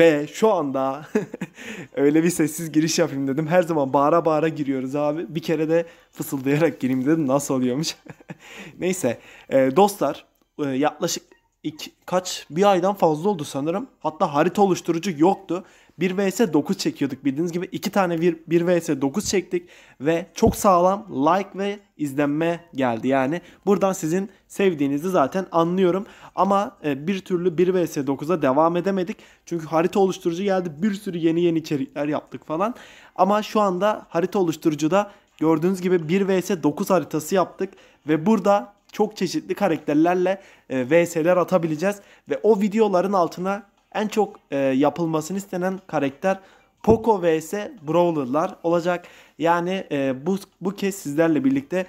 Ve şu anda öyle bir sessiz giriş yapayım dedim. Her zaman bağıra bağıra giriyoruz abi. Bir kere de fısıldayarak gireyim dedim. Nasıl oluyormuş? Neyse ee, dostlar e, yaklaşık iki, kaç bir aydan fazla oldu sanırım. Hatta harita oluşturucu yoktu. 1 vs 9 çekiyorduk bildiğiniz gibi. iki tane 1, 1 vs 9 çektik ve çok sağlam like ve izlenme geldi. Yani buradan sizin sevdiğinizi zaten anlıyorum. Ama e, bir türlü 1 vs 9'a devam edemedik. Çünkü harita oluşturucu geldi. Bir sürü yeni yeni içerikler yaptık falan. Ama şu anda harita oluşturucuda gördüğünüz gibi 1 vs 9 haritası yaptık. Ve burada çok çeşitli karakterlerle e, VS'ler atabileceğiz. Ve o videoların altına en çok e, yapılmasını istenen karakter Poco vs Brawler'lar olacak. Yani e, bu, bu kez sizlerle birlikte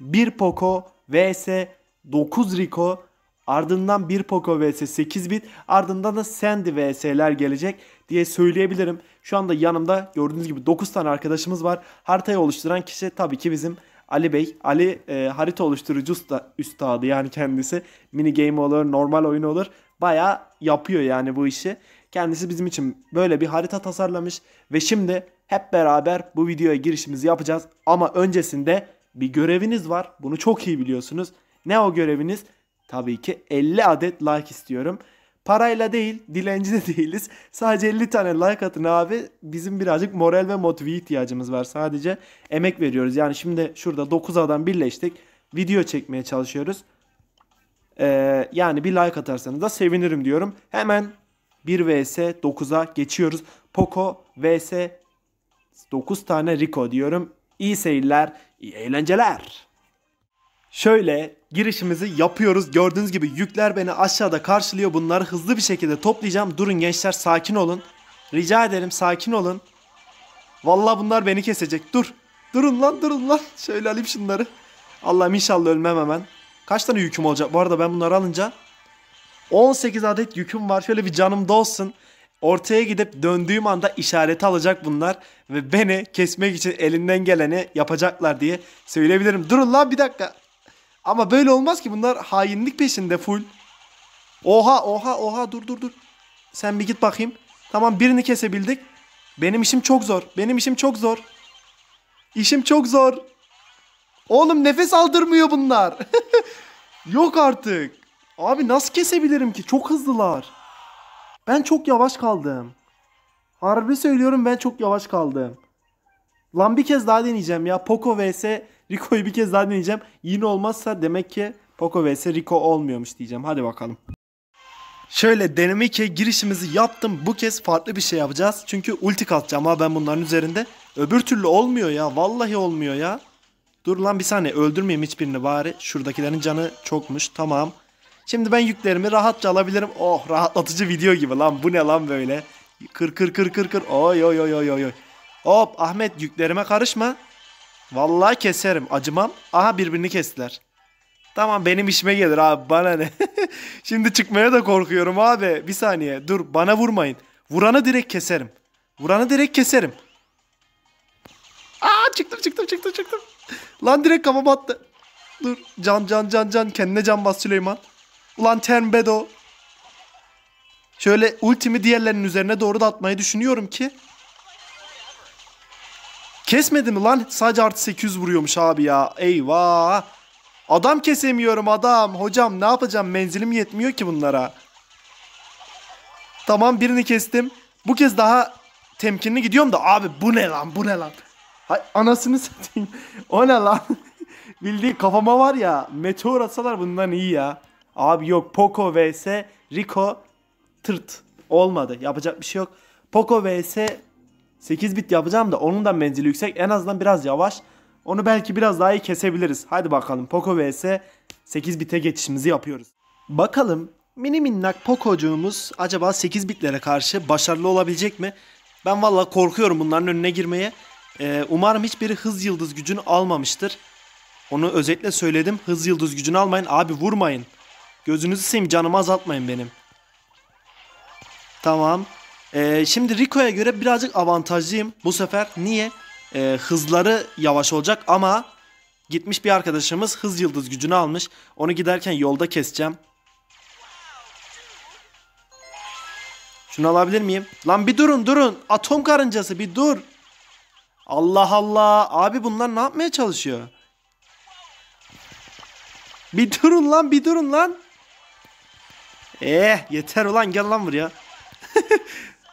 bir Poco vs 9 Rico ardından bir Poco vs 8 bit ardından da Sandy vs'ler gelecek diye söyleyebilirim. Şu anda yanımda gördüğünüz gibi 9 tane arkadaşımız var. Haritayı oluşturan kişi tabii ki bizim Ali Bey. Ali e, harita oluşturucu usta, üstadı yani kendisi. Mini game olur, normal oyun olur. Baya yapıyor yani bu işi. Kendisi bizim için böyle bir harita tasarlamış. Ve şimdi hep beraber bu videoya girişimizi yapacağız. Ama öncesinde bir göreviniz var. Bunu çok iyi biliyorsunuz. Ne o göreviniz? Tabii ki 50 adet like istiyorum. Parayla değil, dilenci de değiliz. Sadece 50 tane like atın abi. Bizim birazcık moral ve motive ihtiyacımız var. Sadece emek veriyoruz. Yani şimdi şurada 9 adam birleştik. Video çekmeye çalışıyoruz. Ee, yani bir like atarsanız da sevinirim diyorum. Hemen 1 vs 9'a geçiyoruz. Poco vs 9 tane Rico diyorum. İyi seyirler, iyi eğlenceler. Şöyle girişimizi yapıyoruz. Gördüğünüz gibi yükler beni aşağıda karşılıyor. Bunları hızlı bir şekilde toplayacağım. Durun gençler sakin olun. Rica ederim sakin olun. Vallahi bunlar beni kesecek. Dur. Durun lan durun lan. Şöyle alayım şunları. Allah'ım inşallah ölmem hemen. Kaç tane yüküm olacak? Bu arada ben bunları alınca 18 adet yüküm var. Şöyle bir canım dolsun. Ortaya gidip döndüğüm anda işareti alacak bunlar ve beni kesmek için elinden geleni yapacaklar diye söyleyebilirim. Durun lan bir dakika. Ama böyle olmaz ki bunlar hainlik peşinde full. Oha oha oha dur dur dur. Sen bir git bakayım. Tamam birini kesebildik. Benim işim çok zor. Benim işim çok zor. İşim çok zor. Oğlum nefes aldırmıyor bunlar. Yok artık. Abi nasıl kesebilirim ki? Çok hızlılar. Ben çok yavaş kaldım. Harbi söylüyorum ben çok yavaş kaldım. Lan bir kez daha deneyeceğim ya. Poco vs Rico'yu bir kez daha deneyeceğim. Yine olmazsa demek ki Poco vs Rico olmuyormuş diyeceğim. Hadi bakalım. Şöyle Dynamic'e girişimizi yaptım. Bu kez farklı bir şey yapacağız. Çünkü ulti katacağım Ama ben bunların üzerinde. Öbür türlü olmuyor ya. Vallahi olmuyor ya. Dur lan bir saniye öldürmeyeyim hiçbirini bari. Şuradakilerin canı çokmuş. Tamam. Şimdi ben yüklerimi rahatça alabilirim. Oh rahatlatıcı video gibi lan. Bu ne lan böyle? Kır kır kır kır kır. Oy oy oy oy oy. Hop Ahmet yüklerime karışma. Vallahi keserim. Acımam. Aha birbirini kestiler. Tamam benim işime gelir abi bana ne. Şimdi çıkmaya da korkuyorum abi. Bir saniye dur bana vurmayın. Vuranı direkt keserim. Vuranı direkt keserim. Aa çıktım çıktım çıktım çıktım. Lan direkt kafa battı. Dur can can can can kendine can bas Süleyman. Ulan Termbedo. Şöyle ultimi diğerlerinin üzerine doğru da atmayı düşünüyorum ki Kesmedi mi lan? Sadece artı 800 vuruyormuş abi ya. Eyvah. Adam kesemiyorum adam. Hocam ne yapacağım? Menzilim yetmiyor ki bunlara. Tamam birini kestim. Bu kez daha temkinli gidiyorum da abi bu ne lan bu ne lan? Hay, anasını satayım. o ne lan? bildiği kafama var ya meteor atsalar bundan iyi ya. Abi yok Poco vs Rico tırt. Olmadı yapacak bir şey yok. Poco vs 8 bit yapacağım da onun da menzili yüksek. En azından biraz yavaş. Onu belki biraz daha iyi kesebiliriz. Hadi bakalım Poco vs 8 bite geçişimizi yapıyoruz. Bakalım mini minnak Poco'cuğumuz acaba 8 bitlere karşı başarılı olabilecek mi? Ben valla korkuyorum bunların önüne girmeye. Ee, umarım hiçbiri hız yıldız gücünü almamıştır. Onu özetle söyledim. Hız yıldız gücünü almayın. Abi vurmayın. Gözünüzü seveyim canımı azaltmayın benim. Tamam. E, şimdi Rico'ya göre birazcık avantajlıyım bu sefer. Niye? E, hızları yavaş olacak ama gitmiş bir arkadaşımız hız yıldız gücünü almış. Onu giderken yolda keseceğim. Şunu alabilir miyim? Lan bir durun durun. Atom karıncası bir dur. Allah Allah. Abi bunlar ne yapmaya çalışıyor? Bir durun lan bir durun lan. Eh yeter ulan gel lan buraya.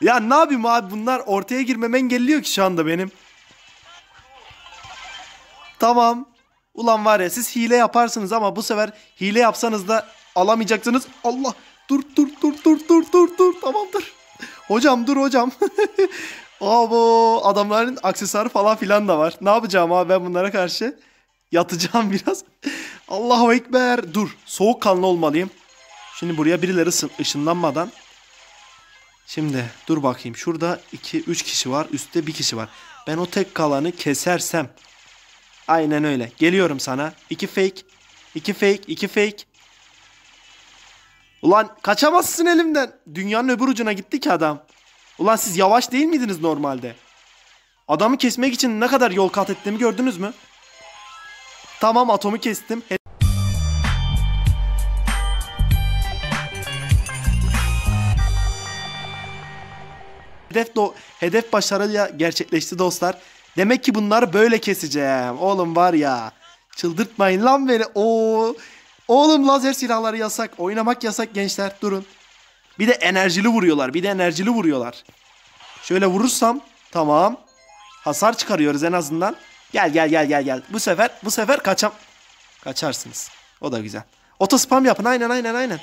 Ya ne yapayım abi bunlar ortaya girmem engelliyor ki şu anda benim. Tamam. Ulan var ya siz hile yaparsınız ama bu sefer hile yapsanız da alamayacaksınız. Allah dur dur dur dur dur dur dur tamam dur. Hocam dur hocam. Abo adamların aksesuarı falan filan da var. Ne yapacağım abi ben bunlara karşı? Yatacağım biraz. Allahu Ekber. Dur soğukkanlı olmalıyım. Şimdi buraya birileri ışınlanmadan Şimdi dur bakayım. Şurada 2 3 kişi var. Üstte bir kişi var. Ben o tek kalanı kesersem. Aynen öyle. Geliyorum sana. 2 fake. 2 fake. 2 fake. Ulan kaçamazsın elimden. Dünyanın öbür ucuna gitti ki adam. Ulan siz yavaş değil miydiniz normalde? Adamı kesmek için ne kadar yol kat ettiğimi gördünüz mü? Tamam atomu kestim. hedef do hedef başarıyla gerçekleşti dostlar. Demek ki bunları böyle keseceğim. Oğlum var ya. Çıldırtmayın lan beni. Oo. Oğlum lazer silahları yasak. Oynamak yasak gençler. Durun. Bir de enerjili vuruyorlar. Bir de enerjili vuruyorlar. Şöyle vurursam tamam. Hasar çıkarıyoruz en azından. Gel gel gel gel gel. Bu sefer bu sefer kaçam. Kaçarsınız. O da güzel. Oto spam yapın. Aynen aynen aynen.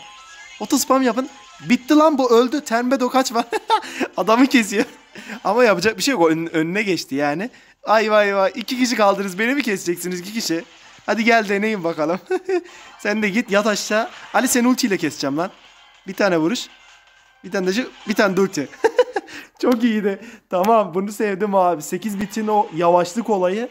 Oto spam yapın. Bitti lan bu öldü. Termedo kaçma. Adamı kesiyor. Ama yapacak bir şey yok. Ön, önüne geçti yani. Ay vay vay. İki kişi kaldınız. Beni mi keseceksiniz iki kişi? Hadi gel deneyin bakalım. Sen de git yat aşağı. Ali sen ultiyle keseceğim lan. Bir tane vuruş. Bir tane de bir tane de ulti. Çok iyiydi. Tamam bunu sevdim abi. 8 bitin o yavaşlık olayı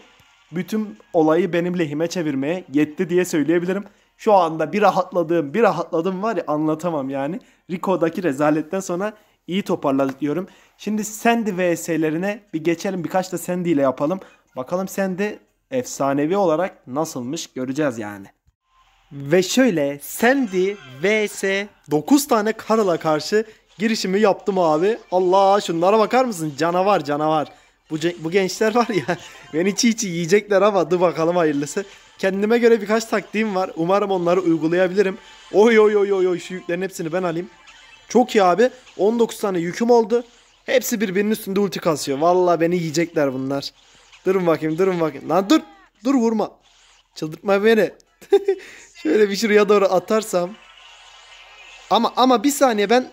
bütün olayı benim lehime çevirmeye yetti diye söyleyebilirim. Şu anda bir rahatladığım bir rahatladım var ya anlatamam yani. Rico'daki rezaletten sonra iyi toparladık diyorum. Şimdi Sandy VS'lerine bir geçelim. Birkaç da Sandy ile yapalım. Bakalım Sandy efsanevi olarak nasılmış göreceğiz yani. Ve şöyle Sandy vs 9 tane Karla karşı girişimi yaptım abi. Allah şunlara bakar mısın? Canavar canavar. Bu, bu gençler var ya beni çiğ çiğ yiyecekler ama dur bakalım hayırlısı. Kendime göre birkaç taktiğim var. Umarım onları uygulayabilirim. Oy oy oy oy oy şu yüklerin hepsini ben alayım. Çok iyi abi. 19 tane yüküm oldu. Hepsi birbirinin üstünde ulti kasıyor. Valla beni yiyecekler bunlar. Durun bakayım durun bakayım. Lan dur. Dur vurma. Çıldırtma beni. Şöyle bir şuraya doğru atarsam. Ama ama bir saniye ben...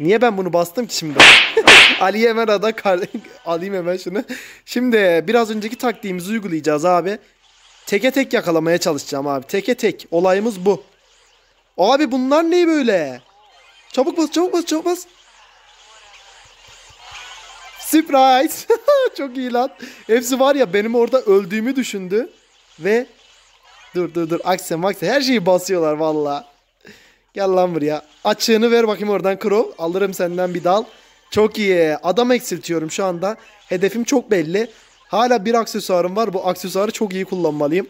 Niye ben bunu bastım ki şimdi? Ali Yemen ada alayım hemen şunu. Şimdi biraz önceki taktiğimizi uygulayacağız abi. Teke tek yakalamaya çalışacağım abi. Teke tek. Olayımız bu. Abi bunlar ne böyle? Çabuk bas çabuk bas çabuk bas. Surprise. Çok iyi lan. Hepsi var ya benim orada öldüğümü düşündü. Ve dur dur dur akse makse her şeyi basıyorlar valla. Gel lan buraya. Açığını ver bakayım oradan Crow. Alırım senden bir dal. Çok iyi. Adam eksiltiyorum şu anda. Hedefim çok belli. Hala bir aksesuarım var. Bu aksesuarı çok iyi kullanmalıyım.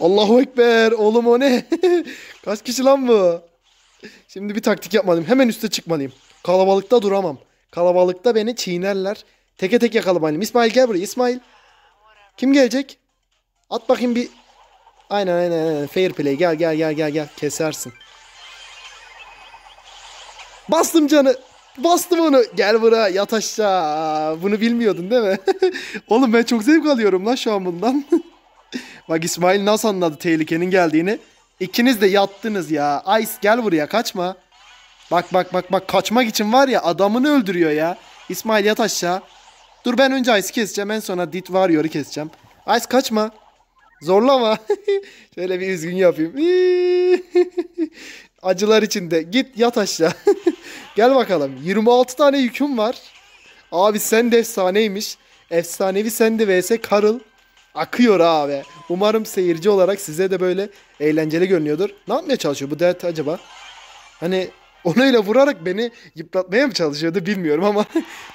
Allahu Ekber. Oğlum o ne? Kaç kişi lan bu? Şimdi bir taktik yapmalıyım. Hemen üste çıkmalıyım. Kalabalıkta duramam. Kalabalıkta beni çiğnerler. Teke tek yakalamalıyım. İsmail gel buraya. İsmail. Kim gelecek? At bakayım bir. Aynen aynen aynen. Fair play. Gel gel gel gel gel. Kesersin. Bastım canı. Bastım onu. Gel buraya yat aşağı. Bunu bilmiyordun değil mi? Oğlum ben çok zevk alıyorum lan şu an bundan. Bak İsmail nasıl anladı tehlikenin geldiğini. İkiniz de yattınız ya. Ice gel buraya kaçma. Bak bak bak bak kaçmak için var ya adamını öldürüyor ya. İsmail yat aşağı. Dur ben önce Ice keseceğim en sonra Dit Warrior'ı keseceğim. Ice kaçma. Zorlama. Şöyle bir üzgün yapayım. Acılar içinde. Git yat aşağı. Gel bakalım. 26 tane yüküm var. Abi sen de efsaneymiş. Efsanevi sendi vs Karıl. Akıyor abi. Umarım seyirci olarak size de böyle eğlenceli görünüyordur. Ne yapmaya çalışıyor bu dert acaba? Hani onayla vurarak beni yıpratmaya mı çalışıyordu bilmiyorum ama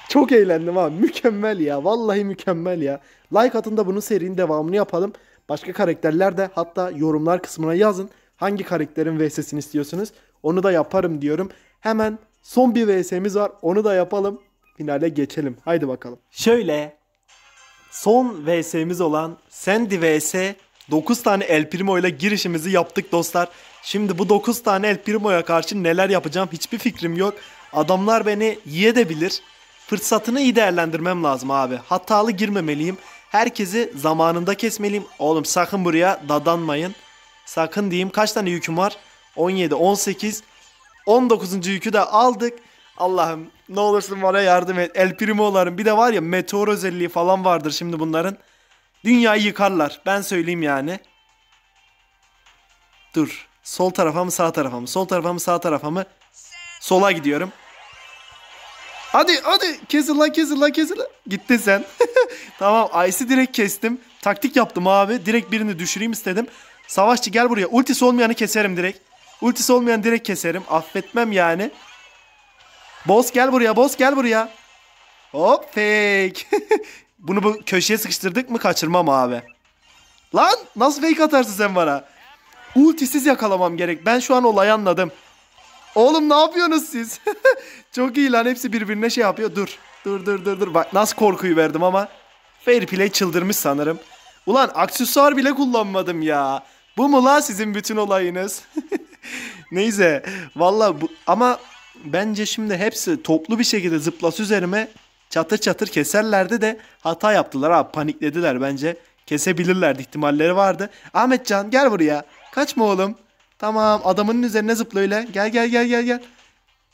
çok eğlendim abi, Mükemmel ya. Vallahi mükemmel ya. Like atın da bunun serinin devamını yapalım. Başka karakterler de hatta yorumlar kısmına yazın. Hangi karakterin VS'sini istiyorsunuz? Onu da yaparım diyorum. Hemen son bir VS'miz var. Onu da yapalım. Finale geçelim. Haydi bakalım. Şöyle son VS'miz olan Sandy VS 9 tane El Primo ile girişimizi yaptık dostlar. Şimdi bu 9 tane El Primo'ya karşı neler yapacağım hiçbir fikrim yok. Adamlar beni yiyebilir. Fırsatını iyi değerlendirmem lazım abi. Hatalı girmemeliyim. Herkesi zamanında kesmeliyim. Oğlum sakın buraya dadanmayın. Sakın diyeyim kaç tane yüküm var? 17, 18, 19. yükü de aldık. Allah'ım ne olursun bana yardım et. El primolarım bir de var ya meteor özelliği falan vardır şimdi bunların. Dünyayı yıkarlar ben söyleyeyim yani. Dur sol tarafa mı sağ tarafa mı? Sol tarafa mı sağ tarafa mı? Sola gidiyorum. Hadi hadi kesin lan kesin lan kesin lan. Gittin sen. tamam Ice'i direkt kestim. Taktik yaptım abi. Direkt birini düşüreyim istedim. Savaşçı gel buraya. Ultisi olmayanı keserim direkt. Ultisi olmayan direkt keserim. Affetmem yani. Boss gel buraya. Boss gel buraya. Hop fake. Bunu bu köşeye sıkıştırdık mı kaçırmam abi. Lan nasıl fake atarsın sen bana? Ultisiz yakalamam gerek. Ben şu an olayı anladım. Oğlum ne yapıyorsunuz siz? Çok iyi lan hepsi birbirine şey yapıyor. Dur. Dur dur dur dur. Bak nasıl korkuyu verdim ama. Fair play çıldırmış sanırım. Ulan aksesuar bile kullanmadım ya. Bu mu lan sizin bütün olayınız? Neyse. Valla bu... ama bence şimdi hepsi toplu bir şekilde zıplas üzerime çatır çatır keserlerdi de hata yaptılar abi paniklediler bence. Kesebilirlerdi ihtimalleri vardı. Ahmetcan gel buraya. Kaçma oğlum. Tamam adamının üzerine zıpla öyle. Gel gel gel gel gel.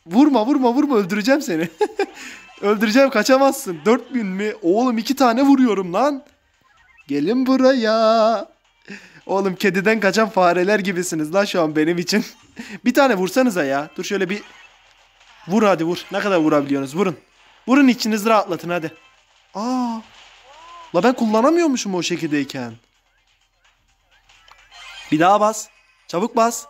Vurma vurma vurma öldüreceğim seni. öldüreceğim kaçamazsın. 4000 mi? Oğlum iki tane vuruyorum lan. Gelin buraya. Oğlum kediden kaçan fareler gibisiniz lan şu an benim için. bir tane vursanıza ya. Dur şöyle bir vur hadi vur. Ne kadar vurabiliyorsunuz vurun. Vurun içinizi rahatlatın hadi. Aa. La ben kullanamıyormuşum o şekildeyken. Bir daha bas. Çabuk bas.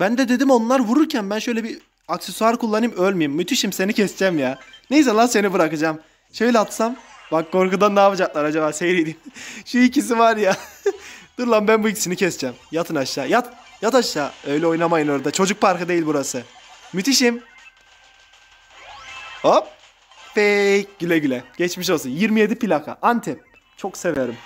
Ben de dedim onlar vururken ben şöyle bir aksesuar kullanayım ölmeyeyim. Müthişim seni keseceğim ya. Neyse lan seni bırakacağım. Şöyle atsam. Bak korkudan ne yapacaklar acaba seyredeyim. Şu ikisi var ya. Dur lan ben bu ikisini keseceğim. Yatın aşağı. Yat. Yat aşağı. Öyle oynamayın orada. Çocuk parkı değil burası. Müthişim. Hop. Fake. Güle güle. Geçmiş olsun. 27 plaka. Antep. Çok severim.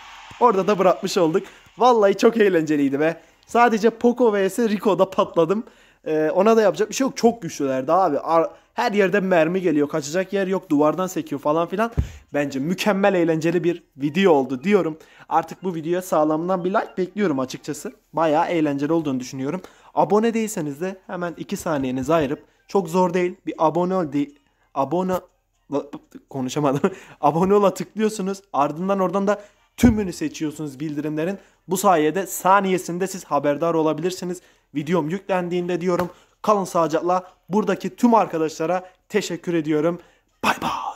Orada da bırakmış olduk. Vallahi çok eğlenceliydi be. Sadece Poco vs Rico'da patladım. Ee, ona da yapacak bir şey yok. Çok güçlülerdi abi. Ar her yerde mermi geliyor. Kaçacak yer yok. Duvardan sekiyor falan filan. Bence mükemmel eğlenceli bir video oldu diyorum. Artık bu videoya sağlamdan bir like bekliyorum açıkçası. Baya eğlenceli olduğunu düşünüyorum. Abone değilseniz de hemen 2 saniyenizi ayırıp çok zor değil. Bir abone ol değil. Abone konuşamadım. abone ola tıklıyorsunuz. Ardından oradan da tümünü seçiyorsunuz bildirimlerin. Bu sayede saniyesinde siz haberdar olabilirsiniz. Videom yüklendiğinde diyorum. Kalın sağlıcakla buradaki tüm arkadaşlara teşekkür ediyorum. Bay bay.